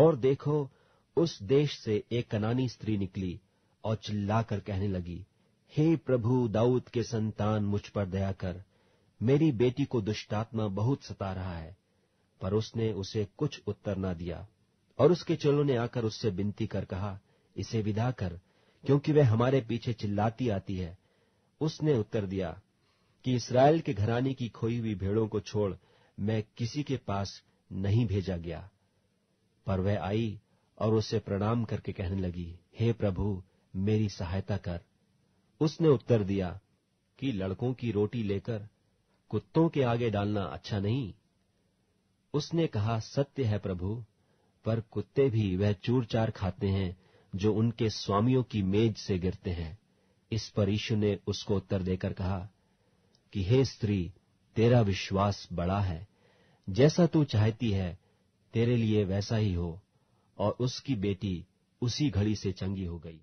और देखो उस देश से एक कनानी स्त्री निकली और चिल्लाकर कहने लगी हे प्रभु दाऊद के संतान मुझ पर दया कर मेरी बेटी को दुष्टात्मा बहुत सता रहा है पर उसने उसे कुछ उत्तर न दिया और उसके चलो ने आकर उससे विनती कर कहा इसे विदा कर क्योंकि वह हमारे पीछे चिल्लाती आती है उसने उत्तर दिया कि इसराइल के घराने की खोई हुई भेड़ों को छोड़ मैं किसी के पास नहीं भेजा गया पर वह आई और उसे प्रणाम करके कहने लगी हे प्रभु मेरी सहायता कर उसने उत्तर दिया कि लड़कों की रोटी लेकर कुत्तों के आगे डालना अच्छा नहीं उसने कहा सत्य है प्रभु पर कुत्ते भी वह चूर चार खाते हैं जो उनके स्वामियों की मेज से गिरते हैं इस पर ईशु ने उसको उत्तर देकर कहा कि हे स्त्री तेरा विश्वास बड़ा है जैसा तू चाहती है तेरे लिए वैसा ही हो और उसकी बेटी उसी घड़ी से चंगी हो गई